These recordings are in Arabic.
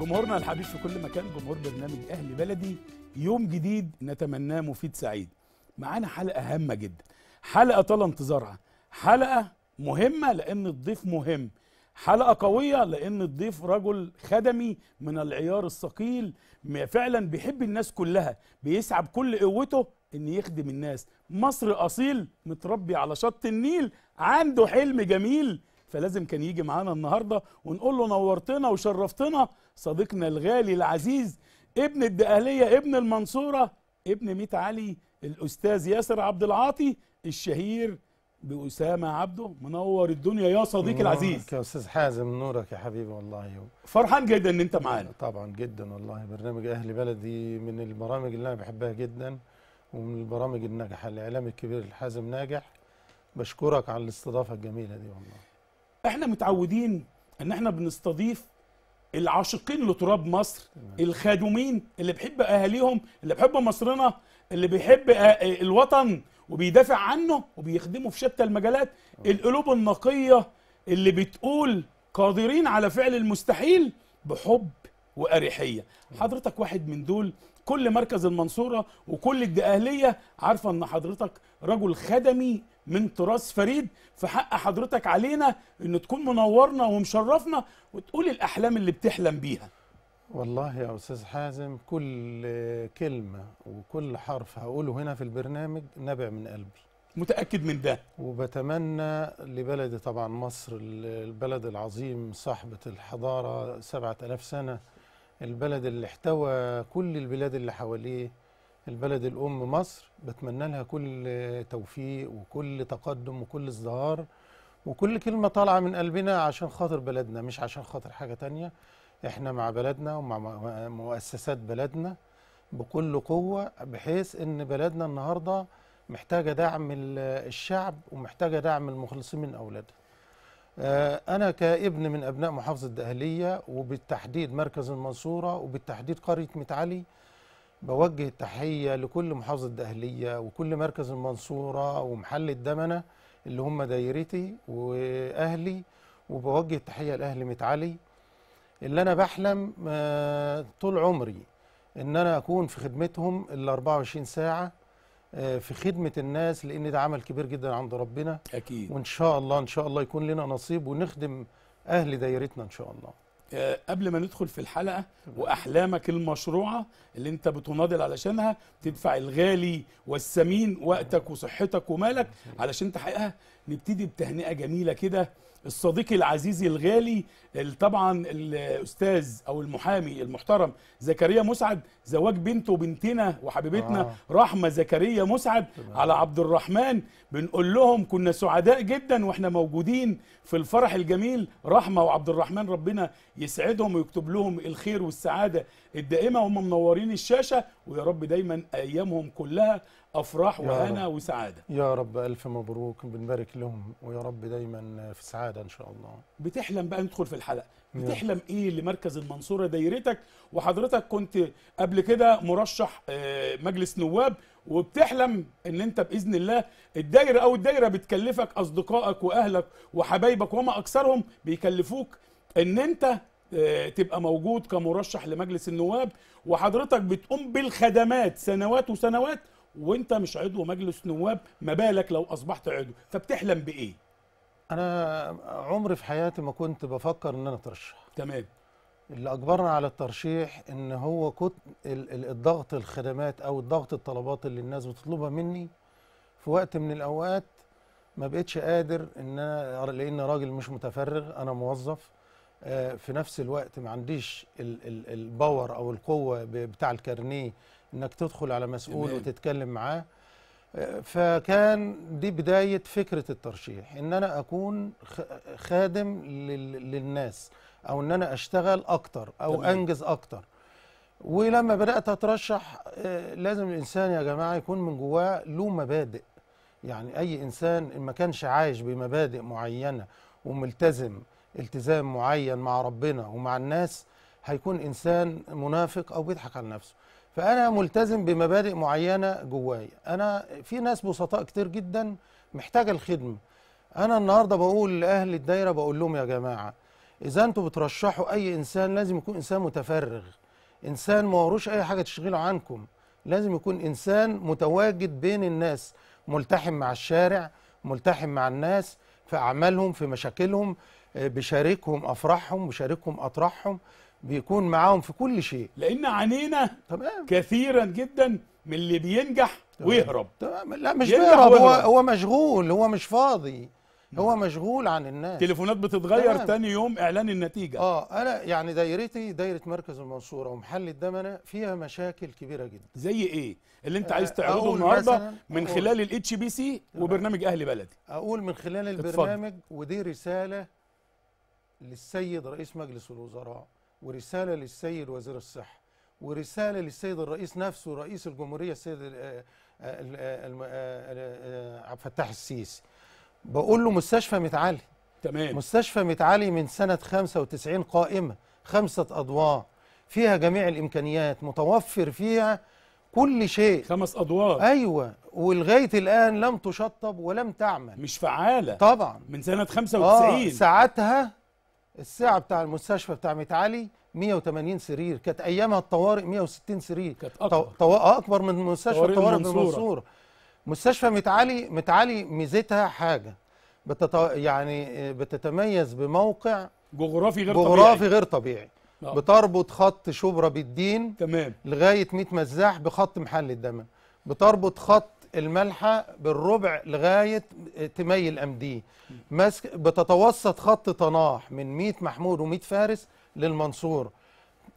جمهورنا الحبيب في كل مكان جمهور برنامج اهلي بلدي يوم جديد نتمناه مفيد سعيد معانا حلقه هامه جدا حلقه طال انتظارها حلقه مهمه لان الضيف مهم حلقه قويه لان الضيف رجل خدمي من العيار الثقيل فعلا بيحب الناس كلها بيسعى بكل قوته ان يخدم الناس مصر اصيل متربي على شط النيل عنده حلم جميل فلازم كان يجي معانا النهارده ونقول له نورتنا وشرفتنا صديقنا الغالي العزيز ابن الدقهليه ابن المنصوره ابن ميت علي الاستاذ ياسر عبد العاطي الشهير بأسامة عبده منور الدنيا يا صديقي العزيز يا أستاذ حازم نورك يا حبيبي والله فرحان جدا إن أنت معانا طبعا جدا والله برنامج أهل بلدي من البرامج اللي أنا بحبها جدا ومن البرامج الناجحة الإعلام الكبير الحازم ناجح بشكرك على الاستضافة الجميلة دي والله احنا متعودين ان احنا بنستضيف العاشقين لتراب مصر الخادمين اللي بيحب اهاليهم اللي بيحب مصرنا اللي بيحب الوطن وبيدافع عنه وبيخدمه في شتى المجالات القلوب النقيه اللي بتقول قادرين على فعل المستحيل بحب وأريحية حضرتك واحد من دول كل مركز المنصورة وكل الدقهلية عارفة أن حضرتك رجل خدمي من تراث فريد في حق حضرتك علينا ان تكون منورنا ومشرفنا وتقول الاحلام اللي بتحلم بيها والله يا استاذ حازم كل كلمه وكل حرف هقوله هنا في البرنامج نابع من قلبي متاكد من ده وبتمنى لبلدي طبعا مصر البلد العظيم صاحبه الحضاره 7000 سنه البلد اللي احتوى كل البلاد اللي حواليه البلد الأم مصر بتمنى لها كل توفيق وكل تقدم وكل ازدهار وكل كلمة طالعة من قلبنا عشان خاطر بلدنا مش عشان خاطر حاجة تانية احنا مع بلدنا ومع مؤسسات بلدنا بكل قوة بحيث ان بلدنا النهاردة محتاجة دعم الشعب ومحتاجة دعم المخلصين من أولادها آه، أنا كابن من أبناء محافظة دهلية وبالتحديد مركز المنصورة وبالتحديد قرية متعلي بوجه التحية لكل محافظة دقهلية وكل مركز المنصورة ومحل الدمنة اللي هم دايرتي وأهلي وبوجه التحية لأهل متعلي اللي أنا بحلم آه، طول عمري إن أنا أكون في خدمتهم ال 24 ساعة آه، في خدمة الناس لأن ده عمل كبير جدا عند ربنا أكيد وإن شاء الله إن شاء الله يكون لنا نصيب ونخدم أهل دايرتنا إن شاء الله آه، قبل ما ندخل في الحلقه واحلامك المشروعه اللي انت بتناضل علشانها تدفع الغالي والثمين وقتك وصحتك ومالك علشان تحققها نبتدي بتهنئه جميله كده الصديق العزيز الغالي طبعا الاستاذ او المحامي المحترم زكريا مسعد زواج بنته وبنتنا وحبيبتنا آه. رحمه زكريا مسعد تمام. على عبد الرحمن بنقول لهم كنا سعداء جدا واحنا موجودين في الفرح الجميل رحمه وعبد الرحمن ربنا يسعدهم ويكتب لهم الخير والسعاده الدائمه وهم منورين الشاشه ويا رب دايما ايامهم كلها افراح وهنا وسعاده يا رب الف مبروك بنبارك لهم ويا رب دايما في سعاده ان شاء الله بتحلم بقى ندخل في الحلقه بتحلم ايه لمركز المنصوره دايرتك وحضرتك كنت قبل قبل كده مرشح آه، مجلس نواب وبتحلم ان انت باذن الله الدايره او الدايره بتكلفك اصدقائك واهلك وحبايبك وما اكثرهم بيكلفوك ان انت آه، تبقى موجود كمرشح لمجلس النواب وحضرتك بتقوم بالخدمات سنوات وسنوات وانت مش عضو مجلس نواب ما بالك لو اصبحت عضو فبتحلم بايه انا عمري في حياتي ما كنت بفكر ان انا اترشح تمام اللي اجبرنا على الترشيح ان هو كنت الضغط الخدمات او الضغط الطلبات اللي الناس بتطلبها مني في وقت من الاوقات ما بقتش قادر ان انا لان راجل مش متفرغ انا موظف آه، في نفس الوقت ما عنديش الباور او القوه بتاع الكارنيه انك تدخل على مسؤول وتتكلم معاه آه، فكان دي بدايه فكره الترشيح ان انا اكون خادم للناس او ان انا اشتغل اكتر او تمام. انجز اكتر ولما بدات اترشح آه، لازم الانسان يا جماعه يكون من جواه له مبادئ يعني اي انسان إن ما كانش عايش بمبادئ معينه وملتزم التزام معين مع ربنا ومع الناس هيكون انسان منافق او بيضحك على نفسه فانا ملتزم بمبادئ معينه جوايا انا في ناس بسطاء كتير جدا محتاجه الخدمه انا النهارده بقول لاهل الدايره بقول لهم يا جماعه اذا انتوا بترشحوا اي انسان لازم يكون انسان متفرغ انسان ما وروش اي حاجه تشغله عنكم لازم يكون انسان متواجد بين الناس ملتحم مع الشارع ملتحم مع الناس في اعمالهم في مشاكلهم آه، بيشاركهم افراحهم بيشاركهم اطراحهم بيكون معاهم في كل شيء لان عانينا تمام كثيرا جدا من اللي بينجح ويهرب تمام لا مش بيهرب هو, هو مشغول هو مش فاضي هو نعم. مشغول عن الناس تليفونات بتتغير تمام. تاني يوم اعلان النتيجه اه انا يعني دايرتي دايره مركز المنصوره ومحل الدمنه فيها مشاكل كبيره جدا زي ايه اللي انت آه، عايز تعرضه النهارده من خلال الاتش بي سي وبرنامج اهلي بلدي اقول من خلال البرنامج اتفضل. ودي رساله للسيد رئيس مجلس الوزراء ورساله للسيد وزير الصحه ورساله للسيد الرئيس نفسه رئيس الجمهوريه السيد آه، آه، عبد الفتاح السيسي بقول له مستشفى متعالي تمام مستشفى متعالي من سنة 95 قائمة خمسة أضواء فيها جميع الإمكانيات متوفر فيها كل شيء خمس أدوار أيوة ولغاية الآن لم تشطب ولم تعمل مش فعالة طبعا من سنة 95 آه، ساعتها الساعة بتاع المستشفى بتاع متعالي 180 سرير كانت أيامها الطوارئ 160 سرير كانت أكبر طو... آه، أكبر من مستشفى الطوارئ بالمنصورة مستشفى متعالي متعالي ميزتها حاجه بتت... يعني بتتميز بموقع جغرافي غير جغرافي طبيعي. غير طبيعي آه. بتربط خط شبرا بالدين تمام لغايه 100 مزاح بخط محل الدم بتربط خط الملحه بالربع لغايه تميل امديه ماسك بتتوسط خط طناح من 100 محمود و100 فارس للمنصور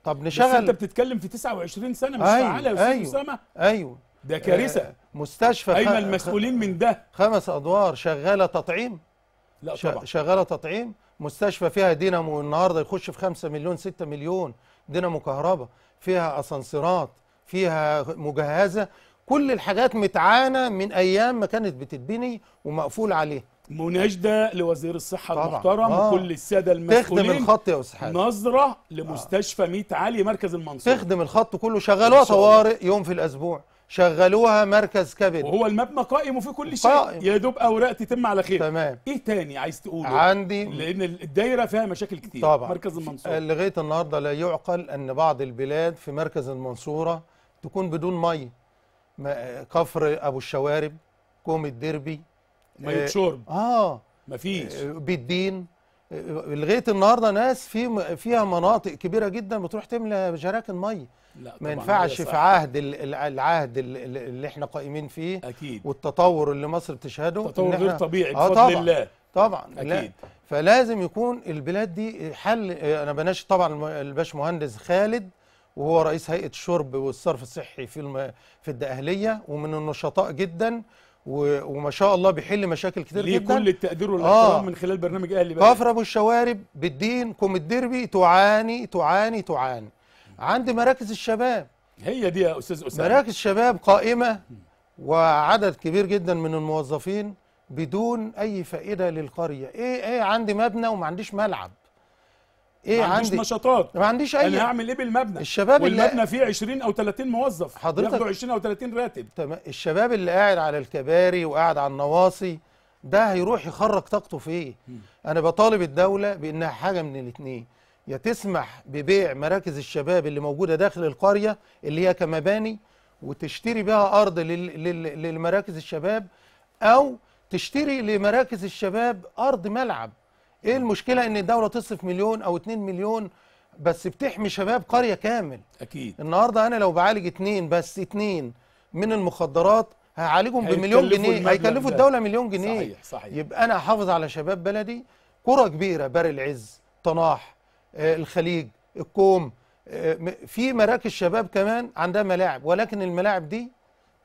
طب نشغل بس انت بتتكلم في 29 سنه مش أيوة فعاله يا استاذ أيوة. اسامه ايوه ده كارثه آه، مستشفى اين المسؤولين من ده خمس ادوار شغاله تطعيم لا طبعا شغاله تطعيم مستشفى فيها دينامو النهارده يخش في 5 مليون 6 مليون دينامو كهرباء فيها اسانسيرات فيها مجهزه كل الحاجات متعانه من ايام ما كانت بتتبني ومقفول عليها مناشده لوزير الصحه طبعا. المحترم آه. وكل الساده المسؤولين تخدم الخط يا استاذ نظره آه. لمستشفى آه. ميت عالي مركز المنصوره تخدم الخط كله شغال طوارئ يوم في الاسبوع شغلوها مركز كبد وهو المبنى قائم وفي كل شيء قائم. يا دوب اوراق تتم على خير تمام ايه تاني عايز تقوله عندي لان الدايره فيها مشاكل كتير طبعا مركز المنصوره لغايه النهارده لا يعقل ان بعض البلاد في مركز المنصوره تكون بدون ميه كفر ابو الشوارب كوم الدربي ميه شرب اه مفيش بالدين لغايه النهارده ناس في فيها مناطق كبيره جدا بتروح تملى جراكن ميه ما ينفعش في عهد العهد اللي احنا قائمين فيه أكيد. والتطور اللي مصر بتشهده تطور غير طبيعي آه، بفضل آه الله طبعا أكيد. لا فلازم يكون البلاد دي حل انا بناشد طبعا الباش مهندس خالد وهو رئيس هيئه الشرب والصرف الصحي في الم... في الدقهليه ومن النشطاء جدا وما شاء الله بيحل مشاكل كتير ليه جدا ليه كل التقدير آه. والاحترام آه من خلال برنامج اهلي بقى كفر ابو الشوارب بالدين كوم الديربي تعاني تعاني تعاني عند مراكز الشباب هي دي يا استاذ اسامه مراكز الشباب قائمه وعدد كبير جدا من الموظفين بدون اي فائده للقريه ايه ايه عندي مبنى وما عنديش ملعب ايه ما عنديش عندي نشاطات ما عنديش اي انا هعمل ايه بالمبنى الشباب والمبنى اللي... فيه 20 او 30 موظف حضرتك ياخدوا 20 او 30 راتب تمام الشباب اللي قاعد على الكباري وقاعد على النواصي ده هيروح يخرج طاقته في ايه انا بطالب الدوله بانها حاجه من الاثنين يا تسمح ببيع مراكز الشباب اللي موجوده داخل القريه اللي هي كمباني وتشتري بها ارض لل... لل... للمراكز الشباب او تشتري لمراكز الشباب ارض ملعب ايه المشكله ان الدوله تصرف مليون او 2 مليون بس بتحمي شباب قريه كامل اكيد النهارده انا لو بعالج اتنين بس اتنين من المخدرات هعالجهم بمليون جنيه هيكلفوا الدوله مليون جنيه صحيح صحيح يبقى انا احافظ على شباب بلدي قرى كبيره بر العز طناح آه الخليج الكوم آه في مراكز شباب كمان عندها ملاعب ولكن الملاعب دي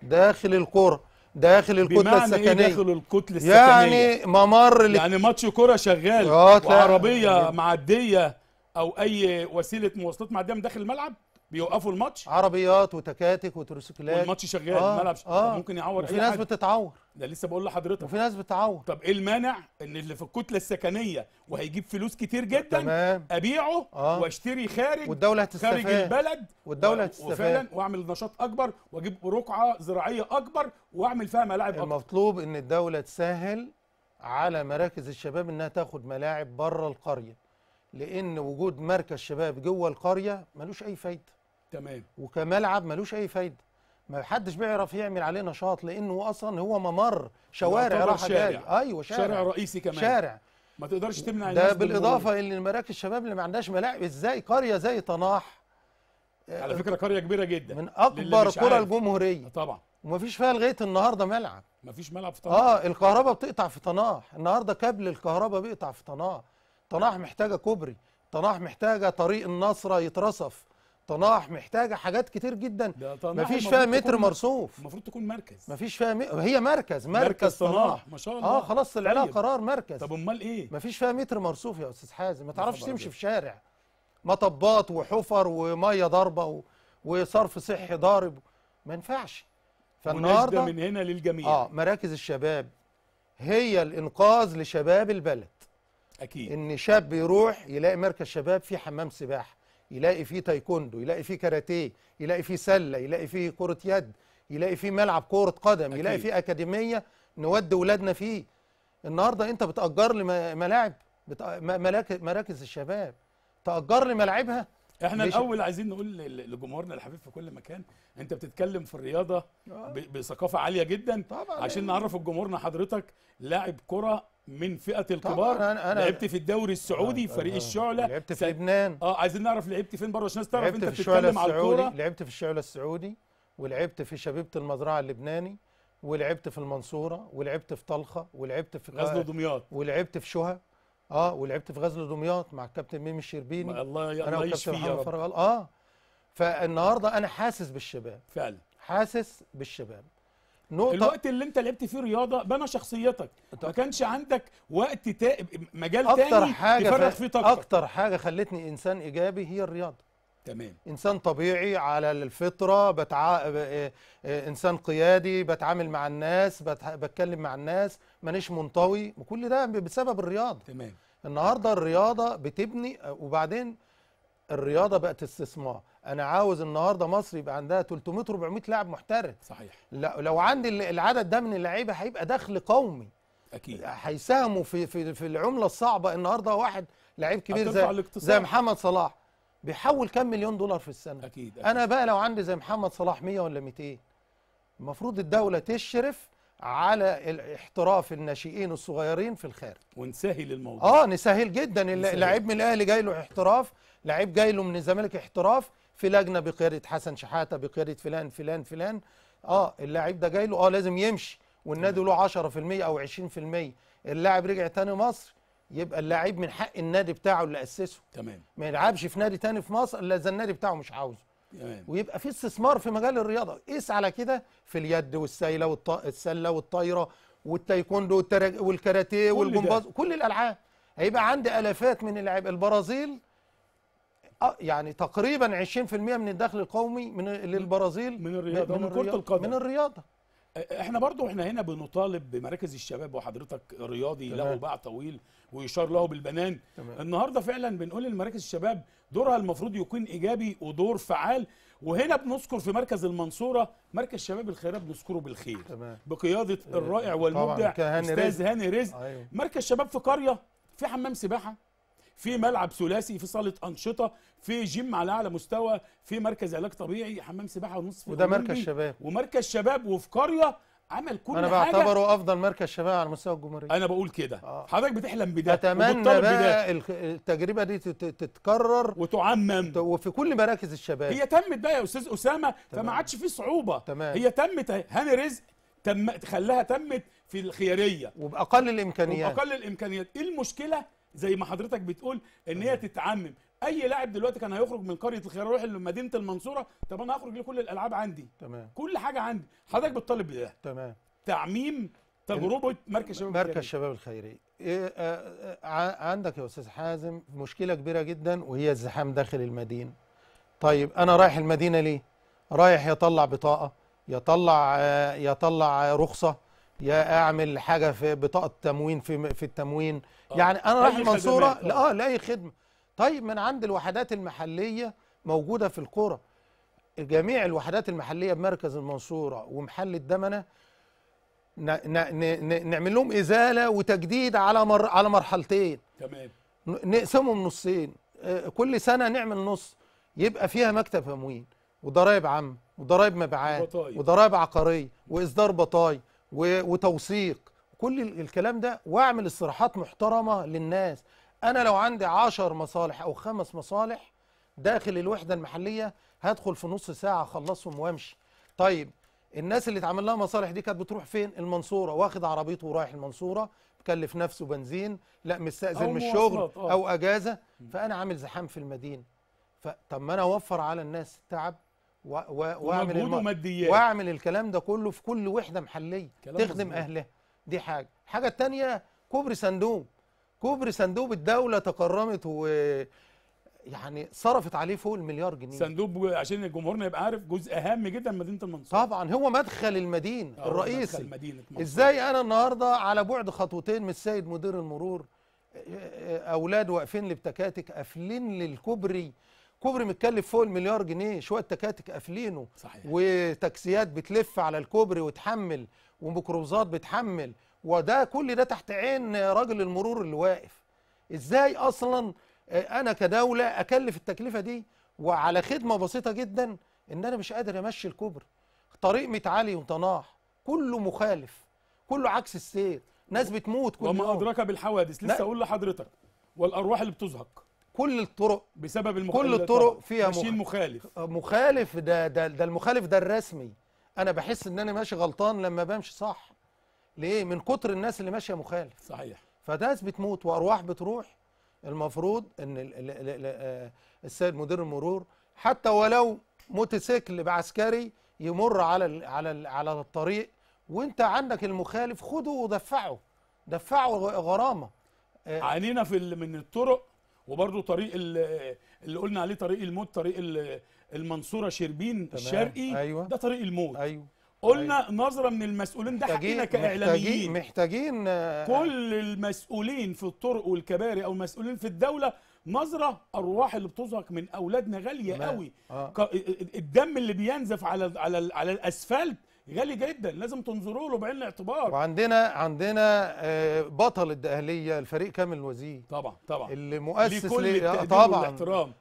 داخل القرى داخل الكتله بمعنى إيه السكنيه بمعنى إيه داخل الكتله يعني السكنيه يعني ممر يعني ماتش كره شغال آه، وعربيه معديه او اي وسيله مواصلات معديه من داخل الملعب بيوقفوا الماتش عربيات وتكاتك وتروسيكلات والماتش شغال آه الملعب آه ممكن يعور وفي ناس بتتعور ده لسه بقول لحضرتك وفي ناس بتتعور طب ايه المانع ان اللي في الكتله السكنيه وهيجيب فلوس كتير جدا تمام. ابيعه آه واشتري خارج والدوله هتستفاد خارج البلد والدوله هتستفاد وفعلا واعمل نشاط اكبر واجيب رقعه زراعيه اكبر واعمل فيها ملاعب اكبر المطلوب ان الدوله تسهل على مراكز الشباب انها تاخد ملاعب بره القريه لان وجود مركز شباب جوه القريه ملوش اي فايده تمام وكملعب ملوش اي فايده ما حدش بيعرف يعمل عليه نشاط لانه اصلا هو ممر شوارع راح جاي ايوه شارع شارع رئيسي كمان شارع ما تقدرش تمنع الناس ده بالاضافه ان المراكز الشباب اللي ما عندهاش ملاعب ازاي قريه زي طناح على فكره قريه كبيره جدا من اكبر قرى الجمهوريه طبعا ومفيش فيها لغايه النهارده ملعب مفيش ملعب في طناح اه الكهرباء بتقطع في طناح النهارده كابل الكهرباء بيقطع في طناح طناح محتاجه كوبري طناح محتاجه طريق النصره يترصف طناح محتاجه حاجات كتير جدا مفيش فيها متر مرصوف المفروض تكون مركز مفيش فيها م... هي مركز مركز, مركز طناح ما شاء آه، الله اه خلاص طلع لها طيب. قرار مركز طب امال ايه مفيش فيها متر مرصوف يا استاذ حازم ما تعرفش تمشي في شارع مطبات وحفر وميه ضاربه و... وصرف صحي ضارب ما ينفعش فالنهارده من هنا للجميع اه مراكز الشباب هي الانقاذ لشباب البلد اكيد ان شاب يروح يلاقي مركز شباب فيه حمام سباحه يلاقي فيه تايكوندو يلاقي فيه كاراتيه يلاقي فيه سله يلاقي فيه كره يد يلاقي فيه ملعب كره قدم أكيد. يلاقي فيه اكاديميه نودي ولادنا فيه النهارده انت بتاجر لي ملاعب بتأ... مراكز الشباب تاجر لي ملاعبها احنا ماشي. الاول عايزين نقول لجمهورنا الحبيب في كل مكان انت بتتكلم في الرياضه آه. بثقافه عاليه جدا طبعا عشان نعرف جمهورنا حضرتك لاعب كره من فئه الكبار أنا أنا لعبت في الدوري السعودي آه، آه، فريق الشعله لعبت في لبنان اه عايزين نعرف لعبت فين بره عشان الناس تعرف انت بتتكلم على الكوره لعبت في الشعله السعودي ولعبت في شبيبه المزرعه اللبناني ولعبت في المنصوره ولعبت في طلخه ولعبت في غزل ودمياط ولعبت في شوها اه ولعبت في غزل دمياط مع الكابتن ميمي الشربيني الله يا انا وكابتن محمد فرغال اه فالنهارده انا حاسس بالشباب فعلا حاسس بالشباب نقطة الوقت اللي انت لعبت فيه رياضه بنى شخصيتك ما كانش عندك وقت تا... مجال أكتر تاني حاجة تفرغ فيه طاقتك اكتر حاجه خلتني انسان ايجابي هي الرياضه تمام انسان طبيعي على الفطره بتع... آه، آه، آه، انسان قيادي بتعامل مع الناس بت... بتكلم مع الناس مانيش منطوي وكل ده بسبب الرياضه تمام النهارده الرياضه بتبني وبعدين الرياضه بقت استثمار انا عاوز النهارده مصر يبقى عندها 300 400 لاعب محترف صحيح لو عندي العدد ده من اللعيبه هيبقى دخل قومي اكيد هيساهموا في في في العمله الصعبه النهارده واحد لعيب كبير زي زي محمد صلاح بيحول كام مليون دولار في السنه أكيد, اكيد انا بقى لو عندي زي محمد صلاح 100 ولا 200 المفروض الدوله تشرف على احتراف الناشئين الصغيرين في الخارج ونسهل الموضوع اه نسهل جدا لعيب من الاهلي جاي له احتراف لعيب جاي له من الزمالك احتراف في لجنه بقياده حسن شحاته بقياده فلان فلان فلان اه اللاعب ده جاي له اه لازم يمشي والنادي له 10% او 20% اللاعب رجع تاني مصر يبقى اللاعب من حق النادي بتاعه اللي اسسه تمام ما يلعبش في نادي تاني في مصر الا اذا النادي بتاعه مش عاوزه ويبقى في استثمار في مجال الرياضه قيس على كده في اليد والسيله والسله والطايره والتايكوندو والكاراتيه والجمباز كل, الالعاب هيبقى عندي الافات من اللاعب البرازيل آه، يعني تقريبا 20% من الدخل القومي من للبرازيل من الرياضه من كره القدم من الرياضه احنا برضو احنا هنا بنطالب بمراكز الشباب وحضرتك رياضي له باع طويل ويشار له بالبنان تمام. النهارده فعلا بنقول لمراكز الشباب دورها المفروض يكون ايجابي ودور فعال وهنا بنذكر في مركز المنصوره مركز شباب الخيرات بنذكره بالخير تمام. بقياده إيه، الرائع والمبدع استاذ هاني رزق أيوه. مركز شباب في قريه في حمام سباحه في ملعب ثلاثي في صاله انشطه في جيم على اعلى مستوى في مركز علاج طبيعي حمام سباحه ونصف وده مركز شباب ومركز شباب وفي قريه عمل كل انا حاجه انا بعتبره افضل مركز شباب على مستوى الجمهوريه انا بقول كده آه. حضرتك بتحلم بده اتمنى بقى بده. التجربه دي تتكرر وتعمم وفي كل مراكز الشباب هي تمت بقى يا استاذ اسامه تمام. فما عادش في صعوبه تمام. هي تمت هاني رزق تم خلاها تمت في الخياريه وباقل الامكانيات وباقل الامكانيات ايه المشكله زي ما حضرتك بتقول ان هي تتعمم اي لاعب دلوقتي كان هيخرج من قريه الخيار يروح لمدينه المنصوره طب انا هخرج لكل كل الالعاب عندي تمام كل حاجه عندي حضرتك بتطالب بايه تمام تعميم تجربه مركز شباب مركز الشباب الخيري إيه آه آه عندك يا استاذ حازم مشكله كبيره جدا وهي الزحام داخل المدينه طيب انا رايح المدينه ليه رايح يطلع بطاقه يطلع آه يطلع رخصه يا اعمل حاجه في بطاقه تموين في في التموين آه. يعني انا رايح المنصوره لا آه، آه. لاي خدمه طيب من عند الوحدات المحلية موجودة في القرى جميع الوحدات المحلية بمركز المنصورة ومحل الدمنة نعمل لهم إزالة وتجديد على مر على مرحلتين تمام نقسمهم نصين آه، كل سنة نعمل نص يبقى فيها مكتب تموين وضرائب عامة وضرائب مبيعات وضرائب عقارية وإصدار بطايق وتوثيق كل الكلام ده واعمل استراحات محترمه للناس انا لو عندي 10 مصالح او خمس مصالح داخل الوحده المحليه هدخل في نص ساعه اخلصهم وامشي طيب الناس اللي اتعمل لها مصالح دي كانت بتروح فين المنصوره واخد عربيته ورايح المنصوره مكلف نفسه بنزين لا مستاذن من الشغل آه. او اجازه فانا عامل زحام في المدينه فطب ما انا اوفر على الناس التعب و... واعمل الم... واعمل الكلام ده كله في كل وحده محليه تخدم اهلها دي حاجه الحاجه الثانيه كوبري صندوق كوبري صندوق الدوله تكرمت و يعني صرفت عليه فوق المليار جنيه صندوق عشان الجمهورنا يبقى عارف جزء اهم جدا من مدينه المنصوره طبعا هو مدخل المدينه الرئيسي مدخل مدينه المنصوره ازاي انا النهارده على بعد خطوتين من السيد مدير المرور اولاد واقفين لبتكاتك قافلين للكوبري كوبري متكلف فوق المليار جنيه شويه تكاتك قافلينه صحيح وتاكسيات بتلف على الكوبري وتحمل وميكروباصات بتحمل وده كل ده تحت عين راجل المرور اللي واقف ازاي اصلا انا كدوله اكلف التكلفه دي وعلى خدمه بسيطه جدا ان انا مش قادر امشي الكوبري طريق متعالي وطناح كله مخالف كله عكس السير ناس بتموت كل وما يوم. ادراك بالحوادث لسه اقول لحضرتك والارواح اللي بتزهق كل الطرق بسبب كل الطرق فيها مخ... مخالف مخالف ده ده ده المخالف ده الرسمي انا بحس ان انا ماشي غلطان لما بمشي صح ليه من كتر الناس اللي ماشيه مخالف صحيح فناس بتموت وارواح بتروح المفروض ان آه، السيد مدير المرور حتى ولو موتوسيكل بعسكري يمر على الـ على الـ على الطريق وانت عندك المخالف خده ودفعه دفعه غرامه آه، عانينا في من الطرق وبرضه طريق اللي قلنا عليه طريق الموت طريق المنصوره شربين الشرقي أيوة. ده طريق الموت أيوة. قلنا طيب. نظره من المسؤولين ده حقنا كاعلاميين محتاجين آه، كل المسؤولين في الطرق والكباري او المسؤولين في الدوله نظره ارواح اللي بتزهق من اولادنا غاليه ما. قوي آه. آه،, آه. الدم اللي بينزف على على على الاسفلت غالي جدا لازم تنظروا له بعين الاعتبار وعندنا عندنا بطل الدقهليه الفريق كامل الوزير طبعا طبعا اللي مؤسس لكل لي... طبعا والاحترام.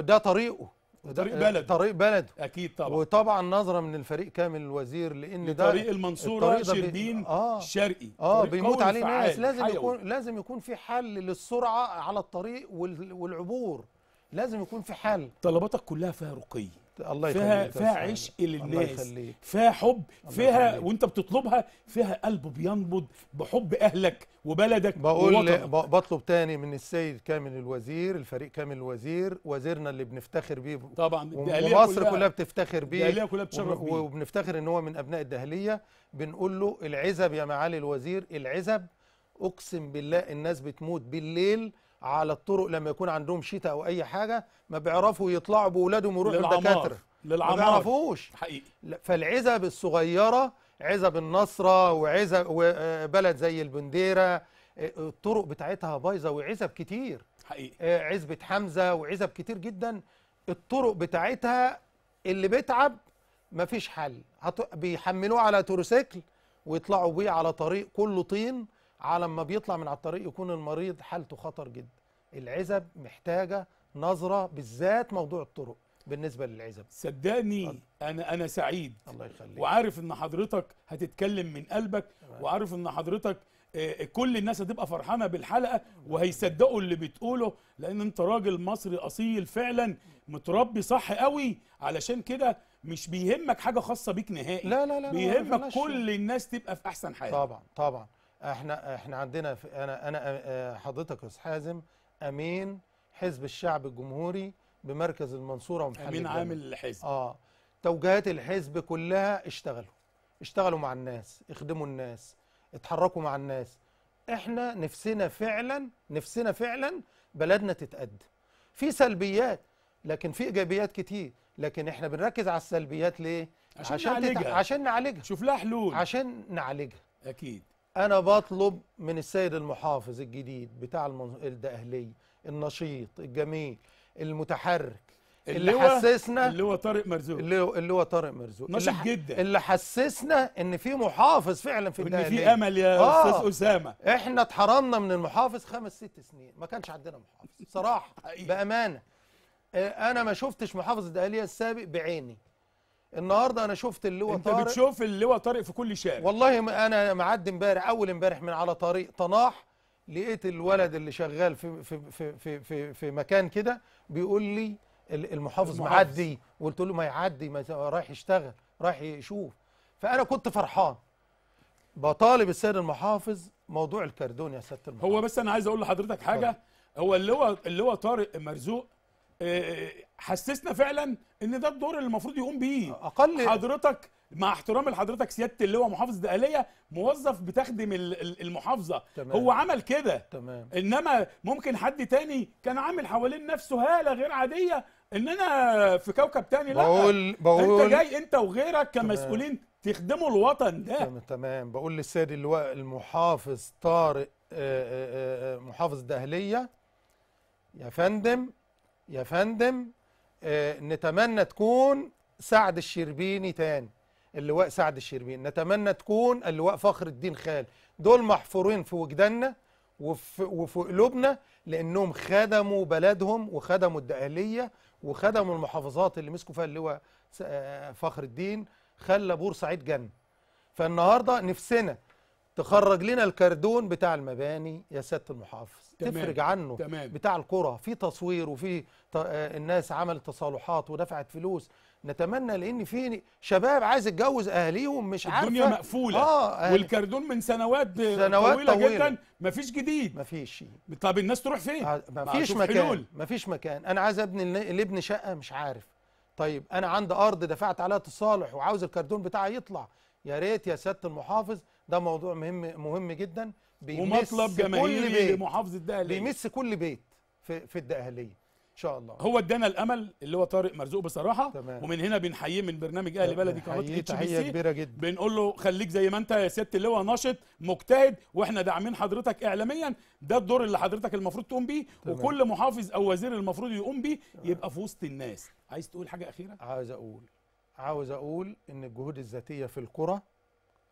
ده طريقه طريق آه، بلده طريق بلده اكيد طبعا وطبعا نظره من الفريق كامل الوزير لان ده طريق المنصوره شربين بي... آه شرقي اه بيموت عليه ناس لازم حيوي. يكون لازم يكون في حل للسرعه على الطريق والعبور لازم يكون في حل طلباتك كلها فيها رقي الله يخليك فيها فيها عشق للناس فيها حب فيها وانت بتطلبها فيها قلب بينبض بحب اهلك وبلدك بقول بطلب تاني من السيد كامل الوزير الفريق كامل الوزير وزيرنا اللي بنفتخر بيه طبعا ومصر كلها, كلها بتفتخر بيه الدهليه كلها بتشرف بيه وبنفتخر ان هو من ابناء الدهليه بنقول له العزب يا معالي الوزير العزب اقسم بالله الناس بتموت بالليل على الطرق لما يكون عندهم شتاء او اي حاجه ما بيعرفوا يطلعوا باولادهم ويروحوا للدكاتره للعمار ما بيعرفوش حقيقي فالعزب الصغيره عزب النصره وعزب وبلد آه، زي البنديره آه، الطرق بتاعتها بايظه وعزب كتير حقيقي آه، عزبه حمزه وعزب كتير جدا الطرق بتاعتها اللي بيتعب ما فيش حل بيحملوه على تورسيكل ويطلعوا بيه على طريق كله طين على ما بيطلع من على الطريق يكون المريض حالته خطر جدا العزب محتاجه نظره بالذات موضوع الطرق بالنسبه للعزب صدقني انا انا سعيد الله يخليك وعارف ان حضرتك هتتكلم من قلبك وعارف ان حضرتك آه، كل الناس هتبقى فرحانه بالحلقه وهيصدقوا اللي بتقوله لان انت راجل مصري اصيل فعلا متربي صح قوي علشان كده مش بيهمك حاجه خاصه بيك نهائي لا لا لا بيهمك كل الناس تبقى في احسن حال طبعا طبعا احنا احنا عندنا انا انا حضرتك يا استاذ حازم امين حزب الشعب الجمهوري بمركز المنصوره ومحل امين عامل الحزب اه توجيهات الحزب كلها اشتغلوا اشتغلوا مع الناس اخدموا الناس اتحركوا مع الناس احنا نفسنا فعلا نفسنا فعلا بلدنا تتقدم في سلبيات لكن في ايجابيات كتير لكن احنا بنركز على السلبيات ليه عشان عشان نعالجها. عشان نعالجها شوف لها حلول عشان نعالجها اكيد انا بطلب من السيد المحافظ الجديد بتاع الدقهليه النشيط الجميل المتحرك اللي, اللي حسسنا اللي هو طارق مرزوق اللي هو اللي هو طارق مرزوق نشيط اللي جدا اللي حسسنا ان في محافظ فعلا في الدقهليه ان في امل يا آه استاذ اسامه احنا اتحرمنا من المحافظ خمس ست سنين ما كانش عندنا محافظ صراحه بامانه آه، انا ما شفتش محافظ الدقهليه السابق بعيني النهارده انا شفت اللواء طارق انت بتشوف اللواء طارق في كل شارع والله انا معدي امبارح اول امبارح من على طريق طناح لقيت الولد اللي شغال في في في في في, في مكان كده بيقول لي المحافظ, المحافظ. معدي وقلت له ما يعدي ما رايح يشتغل رايح يشوف فانا كنت فرحان بطالب السيد المحافظ موضوع الكردون يا سياده المحافظ هو بس انا عايز اقول لحضرتك حاجه هو اللواء اللواء طارق مرزوق حسسنا فعلا ان ده الدور اللي المفروض يقوم بيه اقل حضرتك مع احترام لحضرتك سياده اللواء محافظ دقهليه موظف بتخدم المحافظه تمام. هو عمل كده تمام. انما ممكن حد تاني كان عامل حوالين نفسه هاله غير عاديه ان انا في كوكب تاني بقول لا بقول انت جاي انت وغيرك كمسؤولين تخدموا الوطن ده تمام, تمام. بقول للسيد اللواء المحافظ طارق آه، آه، آه، محافظ دهليه يا فندم يا فندم آه نتمنى تكون سعد الشربيني تاني اللواء سعد الشربيني نتمنى تكون اللواء فخر الدين خال دول محفورين في وجداننا وفي, وفي قلوبنا لانهم خدموا بلدهم وخدموا الدقهليه وخدموا المحافظات اللي مسكوا فيها اللواء آه، فخر الدين خلى بورسعيد جنه فالنهارده نفسنا تخرج لنا الكردون بتاع المباني يا سياده المحافظ تفرج عنه تمام. بتاع الكره في تصوير وفي آه، الناس عملت تصالحات ودفعت فلوس نتمنى لان في شباب عايز يتجوز اهاليهم مش عارفه الدنيا مقفوله آه آه والكردون من سنوات سنوات طويله, طويلة. جدا مفيش جديد مفيش طب الناس تروح فين آه مفيش مكان حلول. مفيش مكان انا عايز ابني لابني شقه مش عارف طيب انا عندي ارض دفعت عليها تصالح وعاوز الكردون بتاعي يطلع يا ريت يا سياده المحافظ ده موضوع مهم مهم جدا بيمس ومطلب جماهيري لمحافظه الدقهليه بيمس كل بيت في, في الدقهليه ان شاء الله هو ادانا الامل اللي هو طارق مرزوق بصراحه تمام. ومن هنا بنحييه من برنامج اهلي بلدي قناه تحيه كبيره جدا بنقول له خليك زي ما انت يا سياده اللواء ناشط مجتهد واحنا داعمين حضرتك اعلاميا ده الدور اللي حضرتك المفروض تقوم بيه تمام. وكل محافظ او وزير المفروض يقوم بيه يبقى في وسط الناس عايز تقول حاجه اخيره عايز اقول عاوز اقول ان الجهود الذاتيه في القرى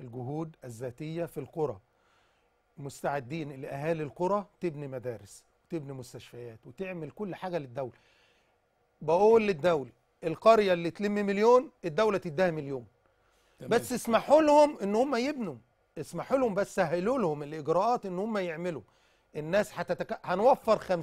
الجهود الذاتيه في القرى مستعدين لأهالي القرى تبني مدارس وتبني مستشفيات وتعمل كل حاجة للدولة بقول للدولة القرية اللي تلم مليون الدولة تديها مليون تمام. بس اسمحوا لهم ان هم يبنوا اسمحوا لهم بس سهلوا لهم الاجراءات ان هم يعملوا الناس هتتك... هنوفر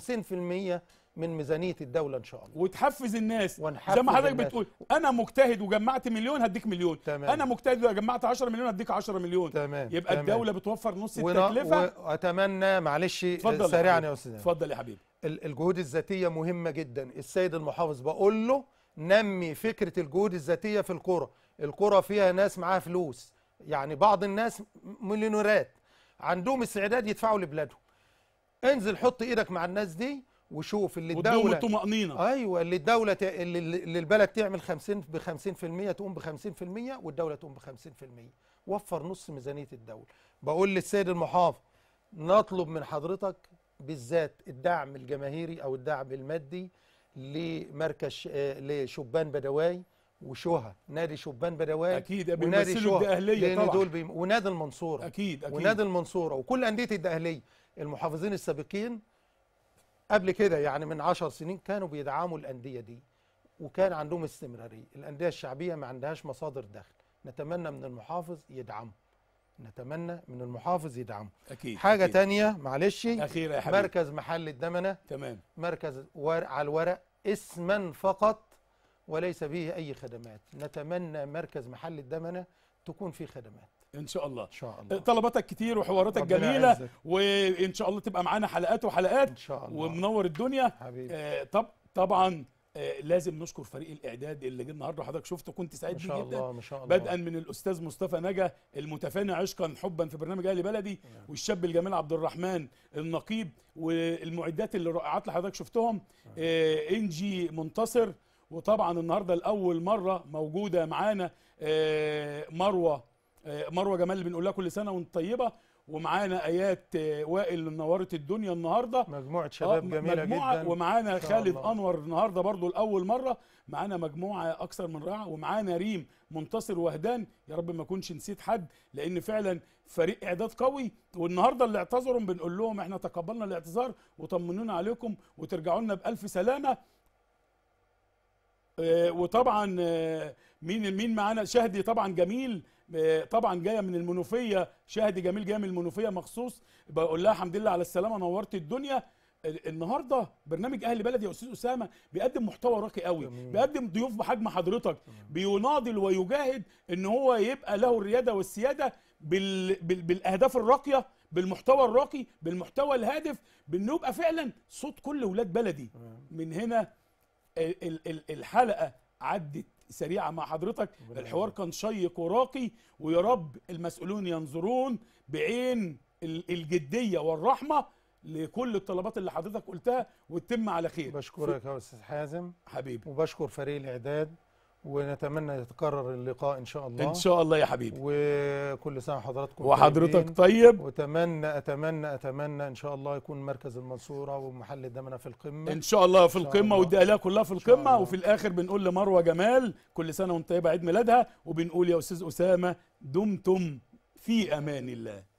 50% من ميزانيه الدوله ان شاء الله وتحفز الناس زي ما حضرتك بتقول انا مجتهد وجمعت مليون هديك مليون تمام. انا مجتهد وجمعت 10 مليون هديك 10 مليون تمام. يبقى تمام. الدوله بتوفر نص ونا... التكلفه واتمنى معلش سريعا يا استاذ اتفضل يا حبيبي الجهود الذاتيه مهمه جدا السيد المحافظ بقول له نمي فكره الجهود الذاتيه في القرى القرى فيها ناس معاها فلوس يعني بعض الناس مليونيرات عندهم استعداد يدفعوا لبلادهم انزل حط ايدك مع الناس دي وشوف اللي الدوله طمأنينة ايوه اللي الدوله ت... اللي البلد تعمل 50 ب 50% تقوم ب 50% والدوله تقوم ب 50% وفر نص ميزانيه الدوله بقول للسيد المحافظ نطلب من حضرتك بالذات الدعم الجماهيري او الدعم المادي لمركز آه، لشبان بدواي وشوها نادي شبان بدواي اكيد ونادي شوها الدقهليه طبعا دول بيم... ونادي المنصوره اكيد اكيد ونادي المنصوره وكل انديه الدقهليه المحافظين السابقين قبل كده يعني من عشر سنين كانوا بيدعموا الأندية دي وكان عندهم استمرارية الأندية الشعبية ما عندهاش مصادر دخل نتمنى من المحافظ يدعمه نتمنى من المحافظ يدعمه أكيد حاجة أكيد. تانية معلش أخيرة يا حبيبي مركز محل الدمنة تمام مركز ور... على الورق اسما فقط وليس به أي خدمات نتمنى مركز محل الدمنة تكون فيه خدمات ان شاء الله ان شاء الله طلباتك كتير وحواراتك جميله وان شاء الله تبقى معانا حلقات وحلقات ان شاء الله ومنور الدنيا حبيبي آه طب طبعا آه، لازم نشكر فريق الاعداد اللي جه النهارده حضرتك شفته كنت سعيد ما جدا الله ما شاء الله بدءا من الاستاذ مصطفى نجا المتفاني عشقا حبا في برنامج اهلي بلدي نعم. والشاب الجميل عبد الرحمن النقيب والمعدات اللي رائعات اللي حضرتك شفتهم نعم. آه، انجي منتصر وطبعا النهارده لاول مره موجوده معانا آه، مروه مروه جمال بنقول لها كل سنه وانت طيبه ومعانا ايات آه، وائل نورت الدنيا النهارده مجموعه آه، شباب جميله مجموعة جدا ومعانا خالد الله. انور النهارده برضو لاول مره معانا مجموعه اكثر من رائعه ومعانا ريم منتصر وهدان يا رب ما اكونش نسيت حد لان فعلا فريق اعداد قوي والنهارده اللي اعتذروا بنقول لهم احنا تقبلنا الاعتذار وطمنونا عليكم وترجعوا لنا بالف سلامه آه، وطبعا مين مين معانا شهدي طبعا جميل طبعا جايه من المنوفيه شاهد جميل جايه من المنوفيه مخصوص بقول لها الحمد لله على السلامه نورت الدنيا النهارده برنامج اهل بلدي يا استاذ اسامه بيقدم محتوى راقي قوي جميل. بيقدم ضيوف بحجم حضرتك جميل. بيناضل ويجاهد ان هو يبقى له الرياده والسياده بال... بال... بالاهداف الراقيه بالمحتوى الراقي بالمحتوى الهادف بانه يبقى فعلا صوت كل ولاد بلدي جميل. من هنا ال... ال... الحلقه عدت سريعه مع حضرتك الحوار كان شيق وراقي ويا رب المسؤولون ينظرون بعين الجديه والرحمه لكل الطلبات اللي حضرتك قلتها وتتم على خير بشكرك يا استاذ حازم حبيبي وبشكر فريق الاعداد ونتمنى يتكرر اللقاء ان شاء الله ان شاء الله يا حبيبي وكل سنه وحضراتكم وحضرتك طيب واتمنى اتمنى اتمنى ان شاء الله يكون مركز المنصوره ومحل الدمنه في القمه ان شاء الله في القمه والدقايق كلها في القمه وفي الاخر بنقول لمروه جمال كل سنه وانت طيبه عيد ميلادها وبنقول يا استاذ اسامه دمتم في امان الله